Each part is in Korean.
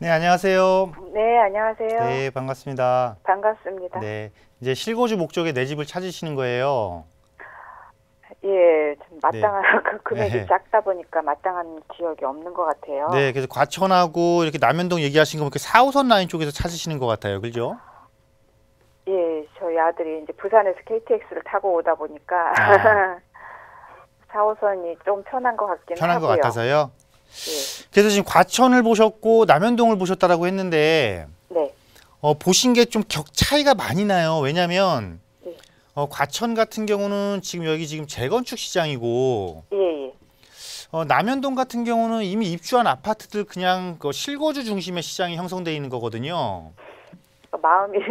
네, 안녕하세요. 네, 안녕하세요. 네, 반갑습니다. 반갑습니다. 네, 이제 실고주 목적의 내 집을 찾으시는 거예요. 예, 좀 마땅한 네. 그 금액이 네. 작다 보니까 마땅한 지역이 없는 것 같아요. 네, 그래서 과천하고 이렇게 남현동 얘기하신 거 보니까 4호선 라인 쪽에서 찾으시는 것 같아요, 그죠? 예, 저희 아들이 이제 부산에서 KTX를 타고 오다 보니까 아. 4호선이 좀 편한 것 같긴 편한 하고요. 편한 것 같아서요. 예. 그래서 지금 과천을 보셨고 남현동을 보셨다라고 했는데 네. 어, 보신 게 좀 격 차이가 많이 나요. 왜냐하면 네. 예. 어, 과천 같은 경우는 지금 여기 지금 재건축 시장이고 예, 예, 어, 남현동 같은 경우는 이미 입주한 아파트들 그냥 그 실거주 중심의 시장이 형성돼 있는 거거든요. 마음이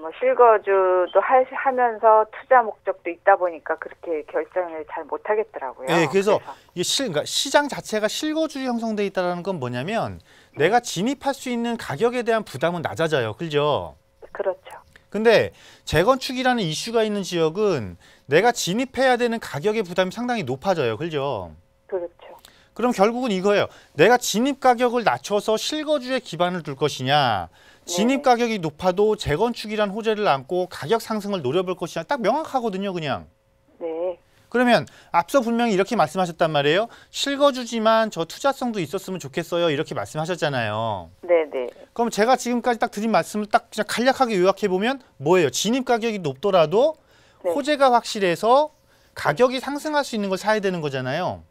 뭐 실거주도 하, 하면서 투자 목적도 있다 보니까 그렇게 결정을 잘 못하겠더라고요. 네, 그래서, 그래서. 이 실, 그러니까 시장 자체가 실거주 형성돼 있다는건 뭐냐면 내가 진입할 수 있는 가격에 대한 부담은 낮아져요, 그죠? 그렇죠. 근데 재건축이라는 이슈가 있는 지역은 내가 진입해야 되는 가격의 부담이 상당히 높아져요, 그죠? 그렇죠. 그럼 결국은 이거예요. 내가 진입 가격을 낮춰서 실거주에 기반을 둘 것이냐, 진입 가격이 높아도 재건축이란 호재를 안고 가격 상승을 노려볼 것이란 딱 명확하거든요, 그냥. 네. 그러면 앞서 분명히 이렇게 말씀하셨단 말이에요. 실거주지만 저 투자성도 있었으면 좋겠어요. 이렇게 말씀하셨잖아요. 네네. 네. 그럼 제가 지금까지 딱 드린 말씀을 딱 그냥 간략하게 요약해보면 뭐예요? 진입 가격이 높더라도 네. 호재가 확실해서 가격이 상승할 수 있는 걸 사야 되는 거잖아요.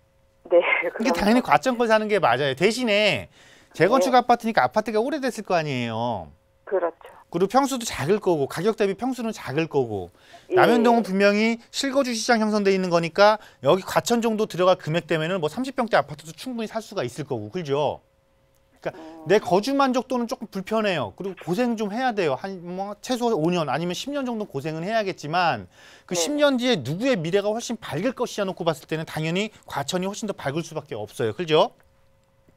네. 그게 당연히 과점권 사는 게 맞아요. 대신에 재건축 네. 아파트니까 아파트가 오래됐을 거 아니에요. 그렇죠. 그리고 평수도 작을 거고 가격 대비 평수는 작을 거고 예. 남현동은 분명히 실거주 시장 형성돼 있는 거니까 여기 과천 정도 들어갈 금액 되면은 뭐 30평대 아파트도 충분히 살 수가 있을 거고 그죠? 그러니까 음. 내 거주 만족도는 조금 불편해요. 그리고 고생 좀 해야 돼요. 한 뭐 최소 5년 아니면 10년 정도 고생은 해야겠지만 그 네. 10년 뒤에 누구의 미래가 훨씬 밝을 것이야 놓고 봤을 때는 당연히 과천이 훨씬 더 밝을 수밖에 없어요. 그죠?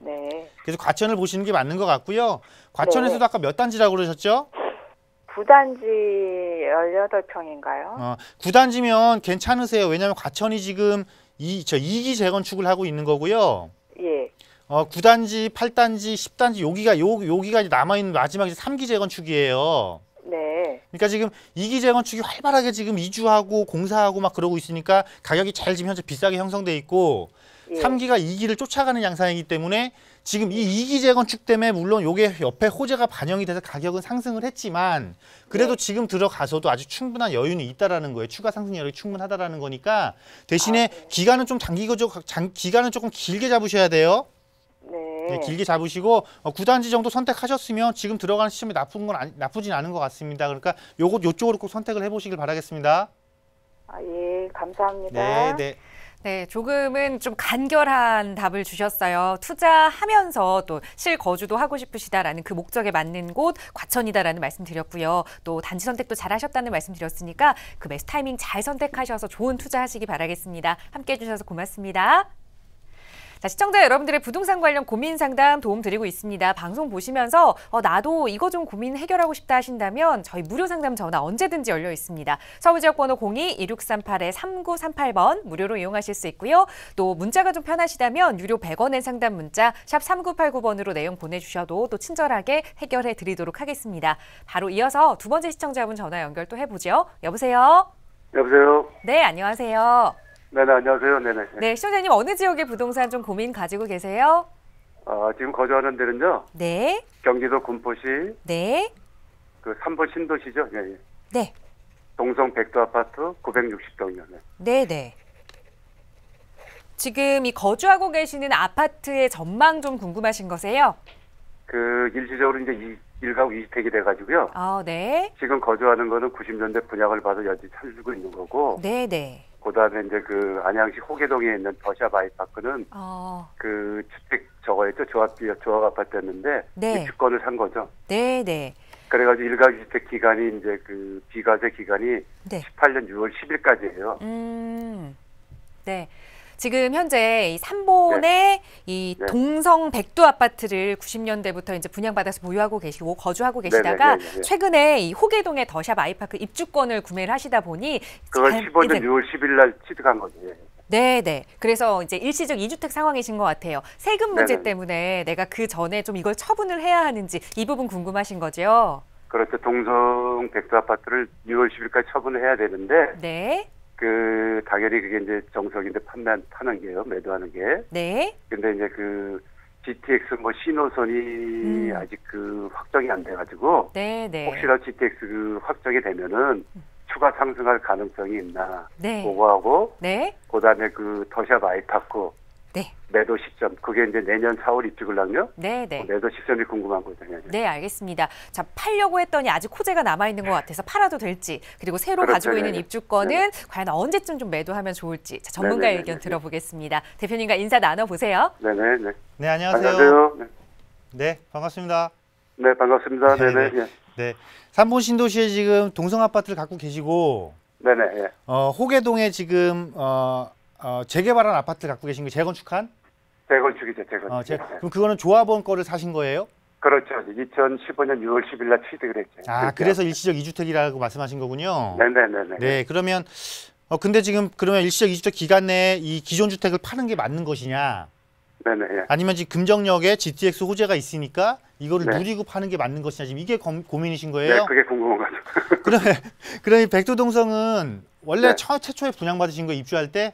네. 그래서 과천을 보시는 게 맞는 것 같고요. 과천에서도 네. 아까 몇 단지라고 그러셨죠? 구단지 18평인가요? 어, 구단지면 괜찮으세요. 왜냐하면 과천이 지금 이, 저 2기 재건축을 하고 있는 거고요. 예. 어, 9단지, 8단지, 10단지 여기가 요, 여기가 남아 있는 마지막이 3기 재건축이에요. 네. 그러니까 지금 2기 재건축이 활발하게 지금 이주하고 공사하고 막 그러고 있으니까 가격이 잘 지금 현재 비싸게 형성돼 있고 예. 3기가 2기를 쫓아가는 양상이기 때문에 지금 이 2기 재건축 때문에 물론 요게 옆에 호재가 반영이 돼서 가격은 상승을 했지만 그래도 예. 지금 들어가서도 아직 충분한 여유는 있다라는 거예요. 추가 상승 여력이 충분하다라는 거니까 대신에 아, 네. 기간은 좀 장기적 장, 기간은 조금 길게 잡으셔야 돼요. 네. 네, 길게 잡으시고 어, 구단지 정도 선택하셨으면 지금 들어가는 시점이 나쁜 건 아니, 나쁘진 않은 것 같습니다. 그러니까 요거 요쪽으로 꼭 선택을 해보시길 바라겠습니다. 아 예, 감사합니다. 네, 네. 네, 조금은 좀 간결한 답을 주셨어요. 투자하면서 또 실거주도 하고 싶으시다라는 그 목적에 맞는 곳 과천이다라는 말씀 드렸고요. 또 단지 선택도 잘하셨다는 말씀 드렸으니까 그 매스 타이밍 잘 선택하셔서 좋은 투자하시기 바라겠습니다. 함께해 주셔서 고맙습니다. 자, 시청자 여러분들의 부동산 관련 고민 상담 도움 드리고 있습니다. 방송 보시면서 어, 나도 이거 좀 고민 해결하고 싶다 하신다면 저희 무료 상담 전화 언제든지 열려 있습니다. 서울 지역 번호 02-2638-3938번 무료로 이용하실 수 있고요. 또 문자가 좀 편하시다면 유료 100원의 상담 문자 샵 3989번으로 내용 보내주셔도 또 친절하게 해결해 드리도록 하겠습니다. 바로 이어서 두 번째 시청자분 전화 연결 또 해보죠. 여보세요? 여보세요? 네, 안녕하세요. 네네 안녕하세요. 네네. 네 시청자님 어느 지역에 부동산 좀 고민 가지고 계세요? 아 지금 거주하는 데는요. 네. 경기도 군포시. 네. 그 삼포 신도시죠. 네. 네. 동성 백도 아파트 960동이요. 네. 네 지금 이 거주하고 계시는 아파트의 전망 좀 궁금하신 거세요? 그 일시적으로 이제 일가구 이주택이 돼가지고요. 아 네. 지금 거주하는 거는 90년대 분양을 받아 여지 살고 있는 거고. 네네. 네. 그다음에 이제 그 안양시 호계동에 있는 버샤 바이파크는 어. 그 주택 저거였죠 조합 조합 아파트였는데 네. 주권을산 거죠. 네, 네. 그래가지고 일가구주택 기간이 이제 그 비과세 기간이 네. 18년 6월 10일까지예요. 음, 네. 지금 현재 이삼본의 네. 이 네. 동성 백두 아파트를 90년대부터 이제 분양받아서 보유하고 계시고 거주하고 네, 네, 계시다가 네네. 네, 최근에 이 호계동의 더샵 아이파크 입주권을 구매를 하시다 보니 그걸 15년 이제, 6월 10일 날 취득한 거죠. 예. 네, 네. 그래서 이제 일시적 이주택 상황이신 것 같아요. 세금 문제 네네. 때문에 내가 그 전에 좀 이걸 처분을 해야 하는지 이 부분 궁금하신 거죠? 그렇죠. 동성 백두 아파트를 6월 10일까지 처분해야 되는데 네. 그 당연히 그게 이제 정석인데 판단 파는 게요 매도하는 게. 네. 근데 이제 그 GTX 뭐 신호선이 음. 아직 그 확정이 안 돼가지고 네, 네. 혹시라도 GTX 그 확정이 되면은 추가 상승할 가능성이 있나 네. 보고하고 네. 그다음에 그 더샵 아이파크 네. 매도 시점 그게 이제 내년 4월 입주을 하요 네네. 매도 시점이 궁금한 거잖아요. 예, 예. 네 알겠습니다. 자 팔려고 했더니 아직 호재가 남아 있는 것 같아서 팔아도 될지 그리고 새로 그렇죠, 가지고 네네. 있는 예, 입주권은 네네. 과연 언제쯤 좀 매도하면 좋을지 자, 전문가 의 의견 들어보겠습니다. 대표님과 인사 나눠 보세요. 네네네. 네 안녕하세요. 안녕하세요. 네. 네 반갑습니다. 네 반갑습니다. 네, 네네. 네. 네. 삼본 신도시에 지금 동성 아파트를 갖고 계시고 네네. 예. 어, 호계동에 지금 어, 어, 재개발한 아파트 갖고 계신 거 재건축한? 재건축이죠, 재건축. 어, 재, 그럼 그거는 조합원 거를 사신 거예요? 그렇죠. 2015년 6월 10일 날 취득을 했죠. 아, 그렇죠. 그래서 일시적 이주택이라고 말씀하신 거군요. 네네네네. 네, 그러면 어 근데 지금 그러면 일시적 이주택 기간 내에 이 기존 주택을 파는 게 맞는 것이냐? 네네. 예. 아니면 지금 금정역에 GTX 호재가 있으니까 이거를 네. 누리고 파는 게 맞는 것이냐 지금 이게 검, 고민이신 거예요? 네, 그게 궁금한 거죠. 그러면 그러면 백두동성은 원래 네. 처, 최초에 분양받으신 거 입주할 때?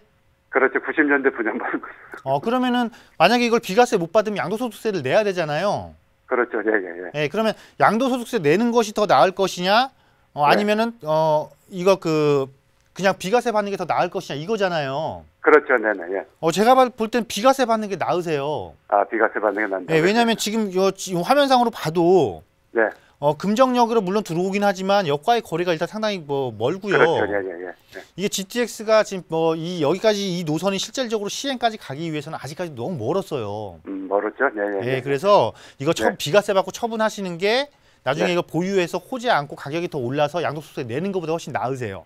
그렇죠. 90년대 분양받은 거죠. 어, 그러면은 만약에 이걸 비과세 못 받으면 양도소득세를 내야 되잖아요. 그렇죠. 예, 예, 예. 예 그러면 양도소득세 내는 것이 더 나을 것이냐, 어, 네. 아니면은 네. 어 이거 그 그냥 비과세 받는 게 더 나을 것이냐 이거잖아요. 그렇죠, 네네. 네, 예. 어 제가 볼 땐 비과세 받는 게 나으세요. 아 비과세 받는 게 낫다. 네, 예, 왜냐하 지금 요지 화면상으로 봐도 네. 어, 금정역으로 물론 들어오긴 하지만 역과의 거리가 일단 상당히 뭐 멀고요. 그렇죠. 예, 예, 예. 예. 이게 GTX가 지금 뭐 이 여기까지 이 노선이 실질적으로 시행까지 가기 위해서는 아직까지 너무 멀었어요. 음, 멀었죠. 예, 예. 예, 예 그래서 이거 처, 예. 네. 비과세 받고 처분하시는 게 나중에 네. 이거 보유해서 호재 안고 가격이 더 올라서 양도소득세 내는 것보다 훨씬 나으세요.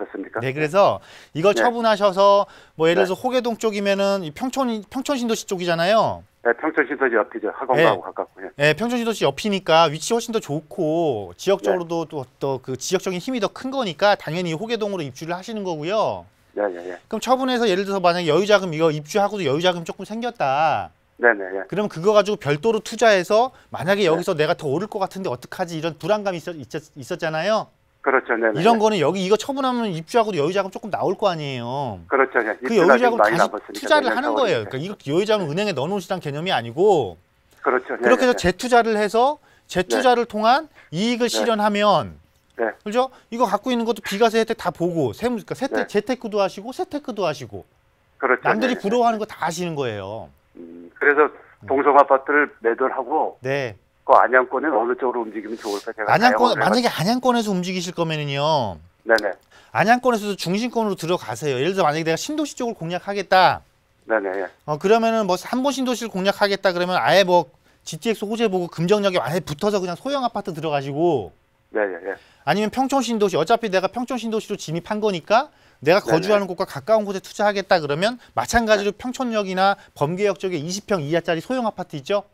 그렇습니까? 네, 그래서 이걸 네. 처분하셔서 뭐 예를 들어서 네. 호계동 쪽이면은 평촌 평촌 신도시 쪽이잖아요. 네, 평촌 신도시 옆이죠. 학원가하고 네. 가깝고요. 네, 평촌 신도시 옆이니까 위치 훨씬 더 좋고 지역적으로도 네. 또그 지역적인 힘이 더 큰 거니까 당연히 호계동으로 입주를 하시는 거고요. 네, 네, 네. 그럼 처분해서 예를 들어서 만약 여유자금 이거 입주하고도 여유자금 조금 생겼다. 네, 네, 네. 그러면 그거 가지고 별도로 투자해서 만약에 네. 여기서 내가 더 오를 것 같은데 어떡하지 이런 불안감이 있었, 있었, 있었잖아요. 그렇죠. 네네. 이런 거는 여기 이거 처분하면 입주하고도 여유자금 조금 나올 거 아니에요. 그렇죠. 네. 그 여유자금 다시 투자를 하는 거예요. 그러니까 이거 여유자금 네. 은행에 넣어놓으시다는 개념이 아니고 그렇죠. 네네. 그렇게 해서 네. 재투자를 해서 재투자를 네. 통한 이익을 네. 실현하면 네. 그죠? 이거 갖고 있는 것도 비과세 혜택 다 보고 세무 그러니까 세태, 재테크도 하시고 세테크도 하시고 그렇죠. 남들이 부러워하는 거 다 하시는 거예요. 음, 그래서 음. 동성 아파트를 매도하고 네. 그 안양권은 어느 쪽으로 움직이면 좋을까 제가 안양권 만약에 안양권에서 움직이실 거면은요. 네네. 안양권에서도 중심권으로 들어가세요. 예를 들어 만약에 내가 신도시 쪽을 공략하겠다. 네네. 예. 어 그러면은 뭐 한본 신도시를 공략하겠다 그러면 아예 뭐 GTX 호재 보고 금정역에 아예 붙어서 그냥 소형 아파트 들어가시고. 네네. 예, 예. 아니면 평촌 신도시 어차피 내가 평촌 신도시로 진입한 거니까 내가 거주하는 네네. 곳과 가까운 곳에 투자하겠다 그러면 마찬가지로 평촌역이나 범계역 쪽에 20평 이하짜리 소형 아파트 있죠?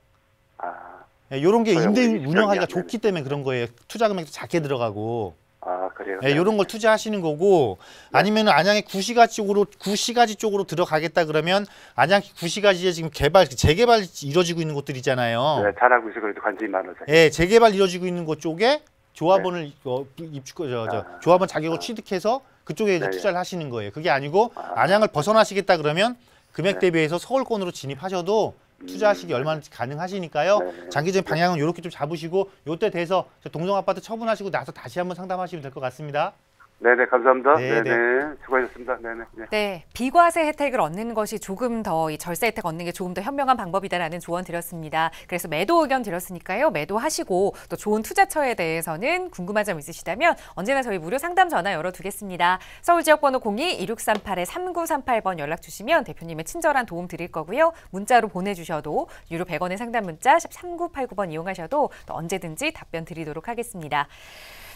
아. 이런 예, 게임대 운영하기가 좋기 때문에 그런 거예요. 투자 금액도 작게 들어가고. 아 그래요. 이런 예, 걸 투자하시는 거고 네. 아니면 안양의 구시가 쪽으로 구시가지 쪽으로 들어가겠다 그러면 안양 구시가지에 지금 개발 재개발 이루어지고 있는 곳들 이잖아요 네, 잘 알고 있어 그래도 관심이 많아서. 예, 재개발 이루어지고 있는 곳 쪽에 조합원을 네. 어, 입주 저, 저 아, 조합원 자격을 아. 취득해서 그쪽에 네, 네, 투자를 하시는 거예요. 그게 아니고 아. 안양을 벗어나시겠다 그러면 금액 네. 대비해서 서울권으로 진입하셔도 투자하시기 음. 얼마나 가능하시니까요. 네, 네, 네. 장기적인 방향은 이렇게 좀 잡으시고 요 때 돼서 동성아파트 처분하시고 나서 다시 한번 상담하시면 될 것 같습니다. 네네 감사합니다. 네, 네네, 네네. 수고하셨습니다. 네네. 네. 네 비과세 혜택을 얻는 것이 조금 더이 절세 혜택 얻는 게 조금 더 현명한 방법이다라는 조언 드렸습니다. 그래서 매도 의견 드렸으니까요 매도하시고 또 좋은 투자처에 대해서는 궁금한 점 있으시다면 언제나 저희 무료 상담 전화 열어두겠습니다. 서울 지역번호 02-2638-3938번 연락 주시면 대표님의 친절한 도움 드릴 거고요 문자로 보내주셔도 유료 100원의 상담 문자 샵 3989번 이용하셔도 언제든지 답변 드리도록 하겠습니다.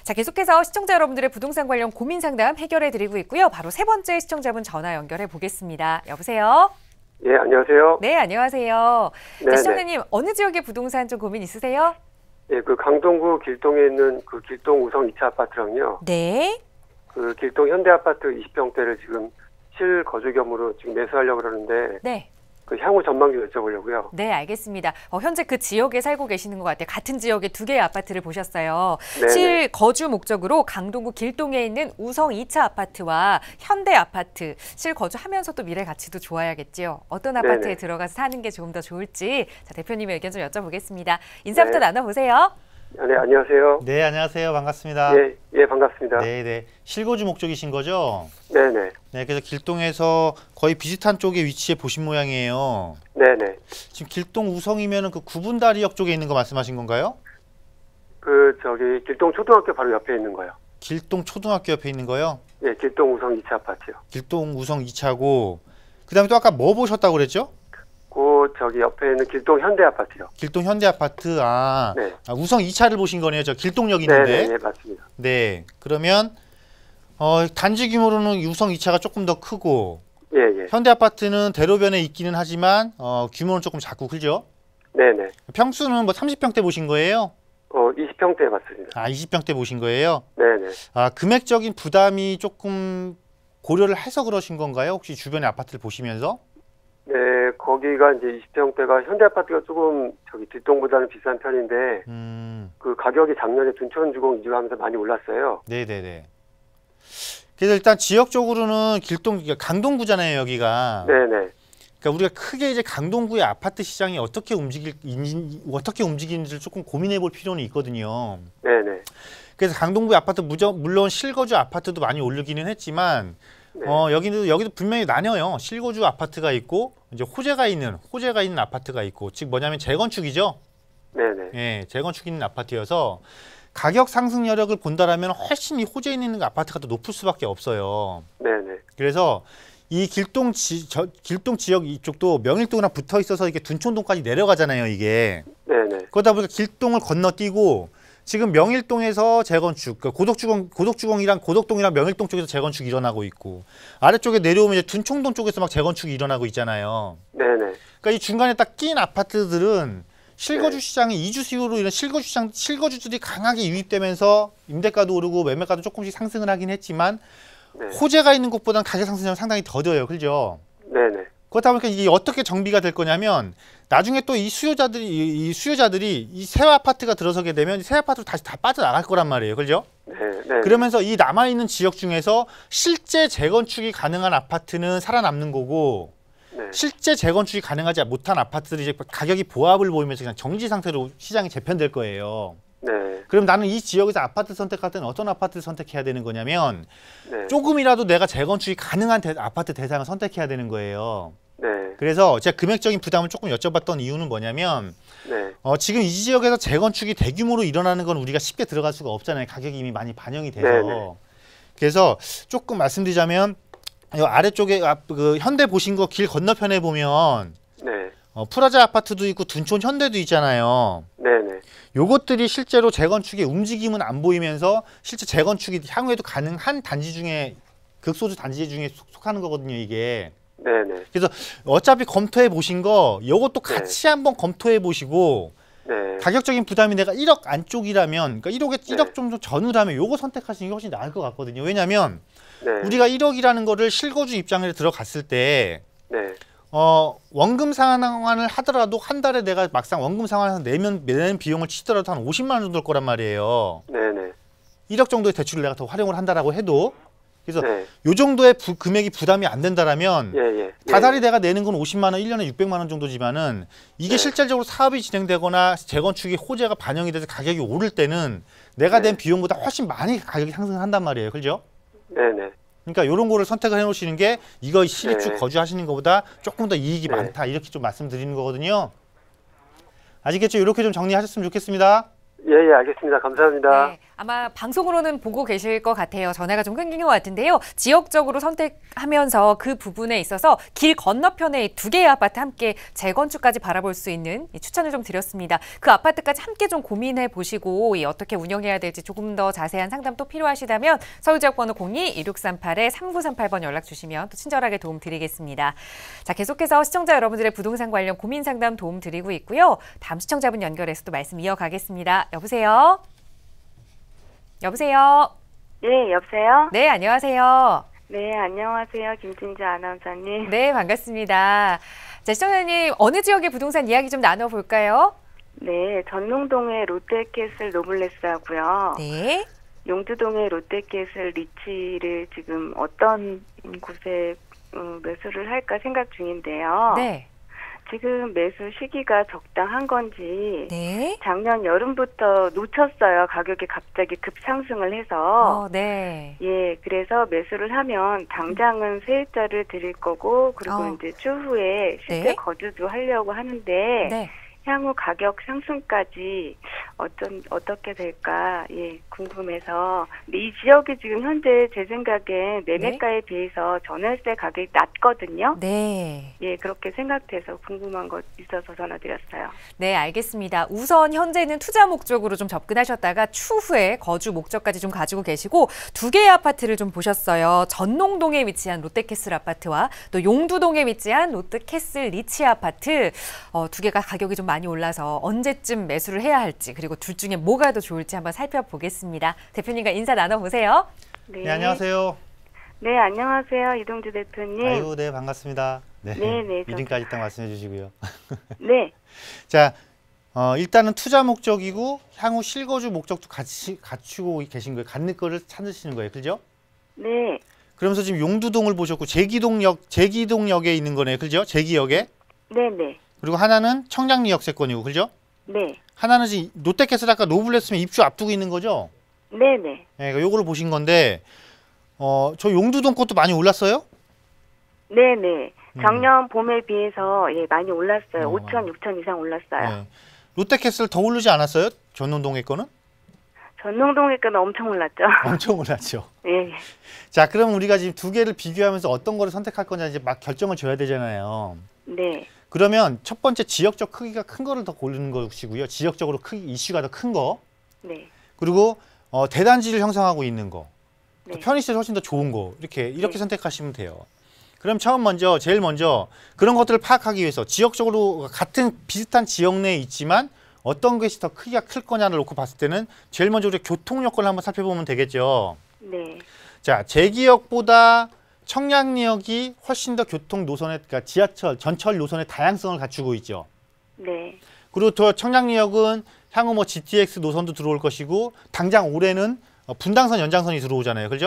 자, 계속해서 시청자 여러분들의 부동산 관련 고민 상담 해결해 드리고 있고요. 바로 세 번째 시청자분 전화 연결해 보겠습니다. 여보세요? 예, 안녕하세요. 네, 안녕하세요. 네, 자, 네. 시청자님, 네. 어느 지역의 부동산 좀 고민 있으세요? 예, 그 강동구 길동에 있는 그 길동 우성 2차 아파트랑요. 네. 그 길동 현대 아파트 20평대를 지금 실거주 겸으로 지금 매수하려고 그러는데. 네. 그 향후 전망도 여쭤보려고요. 네, 알겠습니다. 어, 현재 그 지역에 살고 계시는 것 같아요. 같은 지역에 두 개의 아파트를 보셨어요. 실 네, 네. 거주 목적으로 강동구 길동에 있는 우성 2차 아파트와 현대 아파트 실 거주하면서 또 미래 가치도 좋아야겠지요. 어떤 네, 아파트에 네네. 들어가서 사는 게 조금 더 좋을지 자, 대표님의 의견 좀 여쭤보겠습니다. 인사부터 네. 나눠보세요. 네, 안녕하세요. 네, 안녕하세요. 반갑습니다. 예, 예, 반갑습니다. 네, 네. 실고주 목적이신 거죠? 네, 네. 네, 그래서 길동에서 거의 비슷한 쪽에 위치해 보신 모양이에요. 네, 네. 지금 길동 우성이면은 그 구분다리역 쪽에 있는 거 말씀하신 건가요? 그 저기 길동 초등학교 바로 옆에 있는 거요. 길동 초등학교 옆에 있는 거요? 예, 길동 우성 2차 아파트요. 길동 우성 2차고 그다음에 또 아까 뭐 보셨다고 그랬죠? 있고 저기 옆에 있는 길동 현대 아파트요. 길동 현대 아파트 아, 네. 아 우성 2차를 보신 거네요. 저 길동역 있는데. 네, 네, 네, 맞습니다. 네. 그러면 어 단지 규모로는 우성 2차가 조금 더 크고 예, 예. 현대 아파트는 대로변에 있기는 하지만 어 규모는 조금 작고 크죠? 네, 네. 평수는 뭐 30평대 보신 거예요? 어, 20평대 맞습니다. 아, 20평대 보신 거예요? 네, 네. 아, 금액적인 부담이 조금 고려를 해서 그러신 건가요? 혹시 주변의 아파트를 보시면서? 네, 거기가 이제 20평 대가 현대 아파트가 조금 저기 뒷동보다는 비싼 편인데 음. 그 가격이 작년에 둔천 주공 이주하면서 많이 올랐어요. 네, 네, 네. 그래서 일단 지역적으로는 길동 그러니까 강동구잖아요, 여기가. 네, 네. 그러니까 우리가 크게 이제 강동구의 아파트 시장이 어떻게 움직일 어떻게 움직이는지를 조금 고민해 볼 필요는 있거든요. 네, 네. 그래서 강동구 의 아파트 무저, 물론 실거주 아파트도 많이 올르기는 했지만 네. 어, 여기도 여기도 분명히 나뉘어요. 실거주 아파트가 있고 이제 호재가 있는 호재가 있는 아파트가 있고 즉 뭐냐면 재건축이죠. 네네. 네. 예, 재건축 있는 아파트여서 가격 상승 여력을 본다라면 훨씬 이 호재 있는 아파트가 더 높을 수밖에 없어요. 네네. 네. 그래서 이 길동 지 저, 길동 지역 이쪽도 명일동이랑 붙어 있어서 이게 둔촌동까지 내려가잖아요, 이게. 네네. 네. 그러다 보니까 길동을 건너뛰고 지금 명일동에서 재건축, 그 고덕주공, 고덕주공이랑 고덕동이랑 명일동 쪽에서 재건축 이 일어나고 있고 아래쪽에 내려오면 이제 둔촌동 쪽에서 막 재건축이 일어나고 있잖아요. 네네. 그러니까 이 중간에 딱 낀 아파트들은 실거주 네. 시장이 이주 수요로 이런 실거주 시장 실거주들이 강하게 유입되면서 임대가도 오르고 매매가도 조금씩 상승을 하긴 했지만 네. 호재가 있는 곳보다는 가격 상승률 상당히 더뎌요, 그죠? 렇 네네. 그렇다 보니까 이게 어떻게 정비가 될 거냐면 나중에 또 이 수요자들이 이 수요자들이 이 새 아파트가 들어서게 되면 새 아파트로 다시 다 빠져나갈 거란 말이에요. 그죠? 네, 네. 그러면서 이 남아 있는 지역 중에서 실제 재건축이 가능한 아파트는 살아남는 거고 네. 실제 재건축이 가능하지 못한 아파트들이 이제 가격이 보합을 보이면서 그냥 정지 상태로 시장이 재편될 거예요. 네. 그럼 나는 이 지역에서 아파트 선택할 때는 어떤 아파트를 선택해야 되는 거냐면 네. 조금이라도 내가 재건축이 가능한 대, 아파트 대상을 선택해야 되는 거예요. 네. 그래서 제가 금액적인 부담을 조금 여쭤봤던 이유는 뭐냐면 네. 어, 지금 이 지역에서 재건축이 대규모로 일어나는 건 우리가 쉽게 들어갈 수가 없잖아요. 가격이 이미 많이 반영이 돼서. 네네. 네. 그래서 조금 말씀드리자면 이 아래쪽에 그 현대 보신 거 길 건너편에 보면 네. 어, 프라자 아파트도 있고 둔촌 현대도 있잖아요. 네네. 네. 요것들이 실제로 재건축의 움직임은 안 보이면서 실제 재건축이 향후에도 가능한 단지 중에 극소수 단지 중에 속하는 거거든요, 이게. 네네. 그래서 어차피 검토해 보신 거 요것도 네. 같이 네. 한번 검토해 보시고 네. 가격적인 부담이 내가 1억 안쪽이라면 그러니까 1억에 네. 1억 정도 전후라면 요거 선택하시는 게 훨씬 나을 것 같거든요. 왜냐하면 네. 우리가 1억이라는 거를 실거주 입장에 들어갔을 때 네. 어, 원금 상환을 하더라도 한 달에 내가 막상 원금 상환해서 내면 내는 비용을 치더라도 한 50만 원 정도 일 거란 말이에요. 네네. 1억 정도의 대출을 내가 더 활용을 한다라고 해도 그래서 네. 요 정도의 부, 금액이 부담이 안 된다라면 예, 예, 다달이 예, 예. 내가 내는 건 50만 원, 1년에 600만 원 정도지만은 이게 네. 실질적으로 사업이 진행되거나 재건축의 호재가 반영이 돼서 가격이 오를 때는 내가 네. 낸 네. 비용보다 훨씬 많이 가격이 상승한단 말이에요. 그죠? 네, 네. 그러니까 이런 거를 선택을 해놓으시는 게 이거 시립주 네. 거주하시는 것보다 조금 더 이익이 네. 많다 이렇게 좀 말씀드리는 거거든요. 아시겠죠? 이렇게 좀 정리하셨으면 좋겠습니다. 예, 예, 알겠습니다. 감사합니다. 네. 아마 방송으로는 보고 계실 것 같아요. 전화가 좀 끊긴 것 같은데요. 지역적으로 선택하면서 그 부분에 있어서 길건너편에두 개의 아파트 함께 재건축까지 바라볼 수 있는 추천을 좀 드렸습니다. 그 아파트까지 함께 좀 고민해 보시고 어떻게 운영해야 될지 조금 더 자세한 상담 도 필요하시다면 서울지역번호 0 2 1 6 3 8 3 9 3 8번 연락 주시면 또 친절하게 도움 드리겠습니다. 자, 계속해서 시청자 여러분들의 부동산 관련 고민 상담 도움 드리고 있고요. 다음 시청자분 연결해서 또 말씀 이어가겠습니다. 여보세요? 여보세요. 네, 여보세요. 네, 안녕하세요. 네, 안녕하세요. 김진주 아나운서님. 네, 반갑습니다. 자, 시청자님, 어느 지역의 부동산 이야기 좀 나눠볼까요? 네, 전농동의 롯데캐슬 노블레스하고요. 네. 용주동의 롯데캐슬 리치를 지금 어떤 곳에 음, 매수를 할까 생각 중인데요. 네. 지금 매수 시기가 적당한 건지 네. 작년 여름부터 놓쳤어요. 가격이 갑자기 급상승을 해서. 어, 네. 예, 그래서 매수를 하면 당장은 세입자를 드릴 거고 그리고 어. 이제 추후에 실제 네. 거주도 하려고 하는데 네. 향후 가격 상승까지 어떤 어떻게 될까 예 궁금해서 이 지역이 지금 현재 제생각에 매매가에 네? 비해서 전월세 가격이 낮거든요. 네. 예 그렇게 생각돼서 궁금한 것 있어서 전화드렸어요. 네 알겠습니다. 우선 현재는 투자 목적으로 좀 접근하셨다가 추후에 거주 목적까지 좀 가지고 계시고 두 개의 아파트를 좀 보셨어요. 전농동에 위치한 롯데캐슬 아파트와 또 용두동에 위치한 롯데캐슬 리치 아파트 어, 두 개가 가격이 좀 많이 올라서 언제쯤 매수를 해야 할지 그리고 둘 중에 뭐가 더 좋을지 한번 살펴보겠습니다. 대표님과 인사 나눠보세요. 네, 네 안녕하세요. 네, 안녕하세요. 이동주 대표님. 아유, 네, 반갑습니다. 네, 네, 네 이름까지 딱 말씀해 주시고요. 네. 자, 어, 일단은 투자 목적이고 향후 실거주 목적도 같이 갖추고 계신 거예요. 갖는 거를 찾으시는 거예요. 그죠? 네. 그러면서 지금 용두동을 보셨고 제기동역, 제기동역에 있는 거네요. 그죠? 제기역에? 네, 네. 그리고 하나는 청량리 역세권이고 그죠? 네. 하나는 지금 롯데캐슬 아까 노블레스 입주 앞두고 있는 거죠? 네네. 네, 네. 네 그러니까 요거를 보신 건데 어, 저 용두동 것도 많이 올랐어요? 네네. 네. 음. 작년 음. 봄에 비해서 예, 많이 올랐어요. 어, 5천, 6천 이상 올랐어요. 네. 롯데캐슬 더 오르지 않았어요? 전농동의 거는? 전농동의 거는 엄청 올랐죠. 엄청 올랐죠. 예. 자, 그럼 우리가 지금 두 개를 비교하면서 어떤 거를 선택할 거냐 이제 막 결정을 줘야 되잖아요. 네. 그러면 첫 번째 지역적 크기가 큰 거를 더 고르는 것이고요. 지역적으로 크기 이슈가 더 큰 거. 네. 그리고 어, 대단지를 형성하고 있는 거. 네. 편의시설 훨씬 더 좋은 거. 이렇게 이렇게 네. 선택하시면 돼요. 그럼 처음 먼저 제일 먼저 그런 것들을 파악하기 위해서 지역적으로 같은 비슷한 지역 내에 있지만 어떤 것이 더 크기가 클 거냐를 놓고 봤을 때는 제일 먼저 우리 교통 여건을 한번 살펴보면 되겠죠. 네. 자, 제 기억보다 청량리역이 훨씬 더 교통 노선에 그러니까 지하철, 전철 노선의 다양성을 갖추고 있죠. 네. 그리고 또 청량리역은 향후 뭐 GTX 노선도 들어올 것이고 당장 올해는 어, 분당선 연장선이 들어오잖아요. 그죠?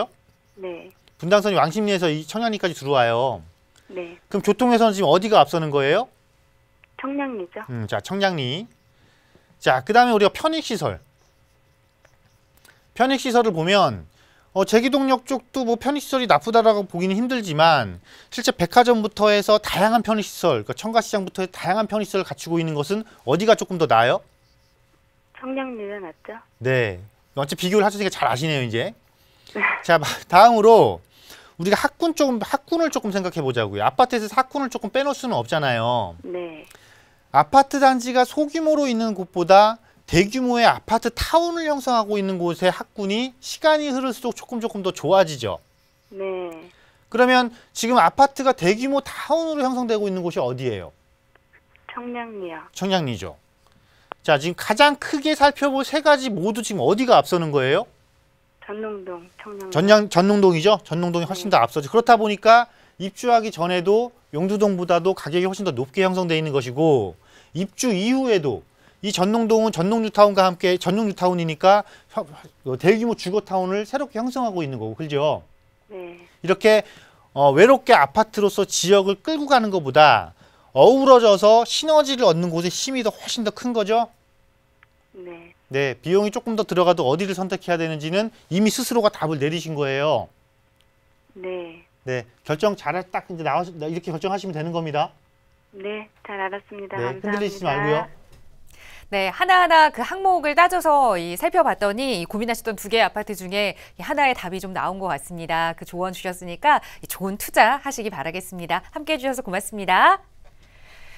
렇 네. 분당선이 왕십리에서 이 청량리까지 들어와요. 네. 그럼 교통에서는 지금 어디가 앞서는 거예요? 청량리죠. 음, 자, 청량리. 자, 그다음에 우리가 편익 시설. 편익 시설을 보면 어, 제기동역 쪽도 뭐 편의시설이 나쁘다라고 보기는 힘들지만 실제 백화점부터 해서 다양한 편의시설, 그러니까 청가시장부터 해서 다양한 편의시설을 갖추고 있는 것은 어디가 조금 더 나아요? 청량리가 낫죠. 네. 어차피 비교를 하셨으니까 잘 아시네요, 이제. 네. 자, 다음으로 우리가 학군 조금 학군을 조금 생각해 보자고요. 아파트에서 학군을 조금 빼놓을 수는 없잖아요. 네. 아파트 단지가 소규모로 있는 곳보다 대규모의 아파트 타운을 형성하고 있는 곳의 학군이 시간이 흐를수록 조금 조금 더 좋아지죠. 네. 그러면 지금 아파트가 대규모 타운으로 형성되고 있는 곳이 어디예요? 청량리요. 청량리죠. 자, 지금 가장 크게 살펴볼 세 가지 모두 지금 어디가 앞서는 거예요? 전농동, 청량리. 전양, 전농동이죠? 전농동이 훨씬 네. 더 앞서죠. 그렇다 보니까 입주하기 전에도 용두동보다도 가격이 훨씬 더 높게 형성돼 있는 것이고 입주 이후에도 이 전농동은 전농주타운과 함께 전농주타운이니까 대규모 주거타운을 새롭게 형성하고 있는 거고 그죠? 네. 이렇게 어, 외롭게 아파트로서 지역을 끌고 가는 것보다 어우러져서 시너지를 얻는 곳의 힘이 더 훨씬 더 큰 거죠? 네. 네, 비용이 조금 더 들어가도 어디를 선택해야 되는지는 이미 스스로가 답을 내리신 거예요. 네. 네, 결정 잘 딱 이제 나와서 이렇게 결정하시면 되는 겁니다. 네, 잘 알았습니다. 네, 감사합니다. 흔들리지 말고요. 네, 하나하나 그 항목을 따져서 이 살펴봤더니 이 고민하셨던 두 개의 아파트 중에 이 하나의 답이 좀 나온 것 같습니다. 그 조언 주셨으니까 좋은 투자 하시기 바라겠습니다. 함께 해주셔서 고맙습니다.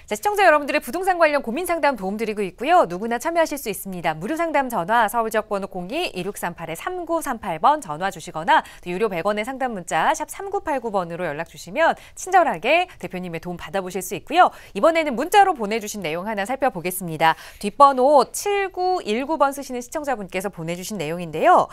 자, 시청자 여러분들의 부동산 관련 고민 상담 도움드리고 있고요. 누구나 참여하실 수 있습니다. 무료 상담 전화 서울 지역 번호 02-1638-3938번 전화 주시거나 유료 100원의 상담 문자 샵 3989번으로 연락 주시면 친절하게 대표님의 도움 받아보실 수 있고요. 이번에는 문자로 보내주신 내용 하나 살펴보겠습니다. 뒷번호 7919번 쓰시는 시청자분께서 보내주신 내용인데요.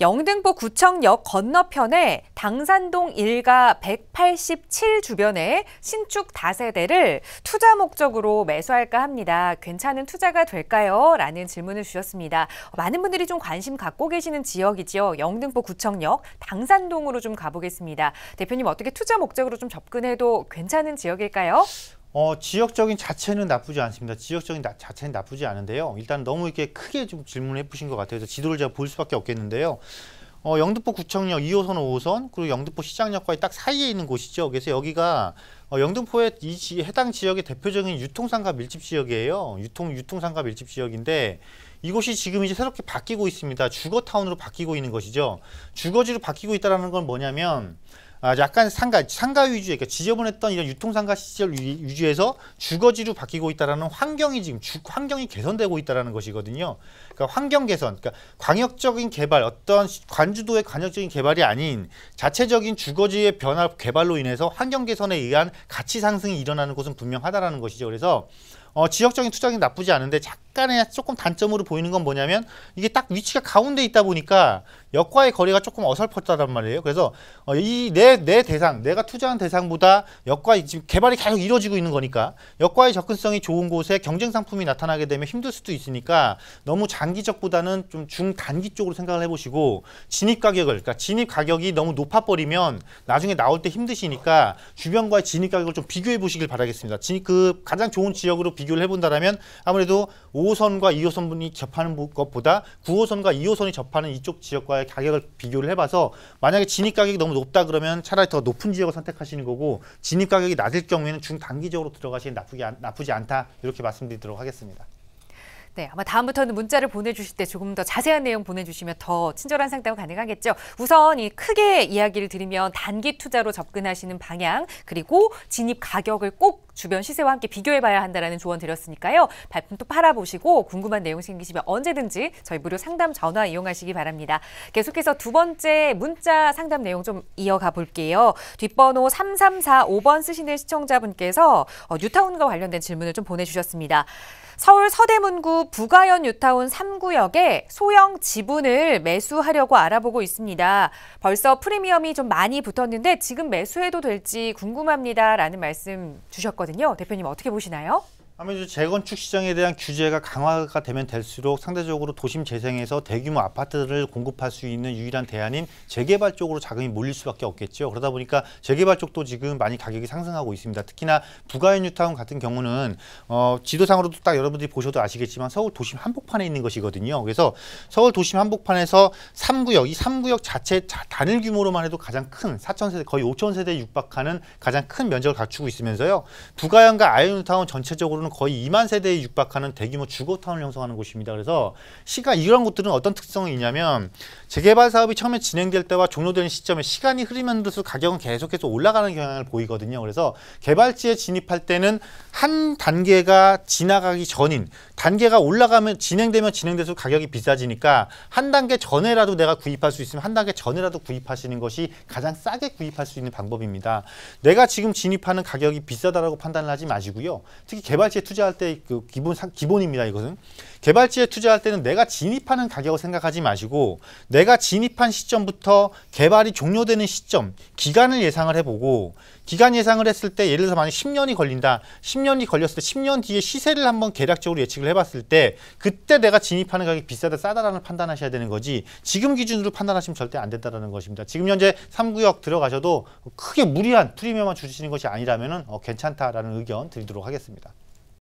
영등포 구청역 건너편에 당산동 일가 187 주변에 신축 다세대를 투자 목적으로 매수할까 합니다. 괜찮은 투자가 될까요? 라는 질문을 주셨습니다. 많은 분들이 좀 관심 갖고 계시는 지역이죠 영등포 구청역 당산동으로 좀 가보겠습니다. 대표님 어떻게 투자 목적으로 좀 접근해도 괜찮은 지역일까요? 어, 지역적인 자체는 나쁘지 않습니다. 지역적인 나, 자체는 나쁘지 않은데요. 일단 너무 이렇게 크게 좀 질문해 을 보신 것 같아서 지도를 제가 볼 수밖에 없겠는데요. 어, 영등포 구청역 2호선, 5호선 그리고 영등포 시장역과의 딱 사이에 있는 곳이죠. 그래서 여기가 어, 영등포의 이 지, 해당 지역의 대표적인 유통상가 밀집 지역이에요. 유통 유통상가 밀집 지역인데 이곳이 지금 이제 새롭게 바뀌고 있습니다. 주거타운으로 바뀌고 있는 것이죠. 주거지로 바뀌고 있다라는 건 뭐냐면 아, 약간 상가 상가 위주의 그러니까 지저분했던 이런 유통상가 시절 위주에서 주거지로 바뀌고 있다는 환경이 지금 주, 환경이 개선되고 있다는 것이거든요. 그러니까 환경 개선, 그러니까 광역적인 개발, 어떤 관주도의 광역적인 개발이 아닌 자체적인 주거지의 변화 개발로 인해서 환경 개선에 의한 가치 상승이 일어나는 것은 분명하다는 것이죠. 그래서 어, 지역적인 투자는 나쁘지 않은데 약간의 조금 단점으로 보이는 건 뭐냐면 이게 딱 위치가 가운데 있다 보니까 역과의 거리가 조금 어설펐다란 말이에요. 그래서 어, 이내내 내 대상, 내가 투자한 대상보다 역과 지금 개발이 계속 이루어지고 있는 거니까 역과의 접근성이 좋은 곳에 경쟁 상품이 나타나게 되면 힘들 수도 있으니까 너무 장기적보다는 좀 중단기 쪽으로 생각을 해보시고 진입 가격을 그러니까 진입 가격이 너무 높아 버리면 나중에 나올 때 힘드시니까 주변과의 진입 가격을 좀 비교해 보시길 바라겠습니다. 진입 그 가장 좋은 지역으로 비교를 해본다면 아무래도 5호선과 2호선분이 접하는 것보다 9호선과 2호선이 접하는 이쪽 지역과의 가격을 비교를 해봐서 만약에 진입 가격이 너무 높다 그러면 차라리 더 높은 지역을 선택하시는 거고 진입 가격이 낮을 경우에는 중단기적으로 들어가시는 나쁘지 않다 이렇게 말씀드리도록 하겠습니다. 네, 아마 다음부터는 문자를 보내주실 때 조금 더 자세한 내용 보내주시면 더 친절한 상담 가능하겠죠. 우선 이 크게 이야기를 드리면 단기 투자로 접근하시는 방향 그리고 진입 가격을 꼭 주변 시세와 함께 비교해봐야 한다라는 조언 드렸으니까요. 발품도 팔아보시고 궁금한 내용 생기시면 언제든지 저희 무료 상담 전화 이용하시기 바랍니다. 계속해서 두 번째 문자 상담 내용 좀 이어가 볼게요. 뒷번호 3345번 쓰시는 시청자분께서 어, 뉴타운과 관련된 질문을 좀 보내주셨습니다. 서울 서대문구 부가현 뉴타운 3구역에 소형 지분을 매수하려고 알아보고 있습니다. 벌써 프리미엄이 좀 많이 붙었는데 지금 매수해도 될지 궁금합니다라는 말씀 주셨거든요. 대표님 어떻게 보시나요? 아무래도 재건축 시장에 대한 규제가 강화가 되면 될수록 상대적으로 도심 재생에서 대규모 아파트를 공급할 수 있는 유일한 대안인 재개발 쪽으로 자금이 몰릴 수밖에 없겠죠. 그러다 보니까 재개발 쪽도 지금 많이 가격이 상승하고 있습니다. 특히나 부가인 뉴타운 같은 경우는 어, 지도상으로도 딱 여러분들이 보셔도 아시겠지만 서울 도심 한복판에 있는 것이거든요. 그래서 서울 도심 한복판에서 3구역, 이 3구역 자체 단일 규모로만 해도 가장 큰 4천 세대, 거의 5천 세대에 육박하는 가장 큰 면적을 갖추고 있으면서요. 부가현과 아이유타운 전체적으로는 경우 거의 2만 세대에 육박하는 대규모 주거타운을 형성하는 곳입니다. 그래서 시가 이런 곳들은 어떤 특성이 있냐면 재개발 사업이 처음에 진행될 때와 종료되는 시점에 시간이 흐르면 들수록 가격은 계속해서 올라가는 경향을 보이거든요. 그래서 개발지에 진입할 때는 한 단계가 지나가기 전인 단계가 올라가면 진행되면 진행될수록 가격이 비싸지니까 한 단계 전에라도 내가 구입할 수 있으면 한 단계 전에라도 구입하시는 것이 가장 싸게 구입할 수 있는 방법입니다. 내가 지금 진입하는 가격이 비싸다라고 판단을 하지 마시고요. 특히 개발지에 투자할 때 그 기본 기본입니다. 이것은 개발지에 투자할 때는 내가 진입하는 가격을 생각하지 마시고 내 내가 진입한 시점부터 개발이 종료되는 시점, 기간을 예상을 해보고 기간 예상을 했을 때 예를 들어서 만약 10년이 걸린다. 10년이 걸렸을 때 10년 뒤에 시세를 한번 계략적으로 예측을 해봤을 때 그때 내가 진입하는 가격이 비싸다 싸다라는 판단하셔야 되는 거지 지금 기준으로 판단하시면 절대 안 된다는 것입니다. 지금 현재 3구역 들어가셔도 크게 무리한 프리미엄만 주시는 것이 아니라면 어, 괜찮다라는 의견 드리도록 하겠습니다.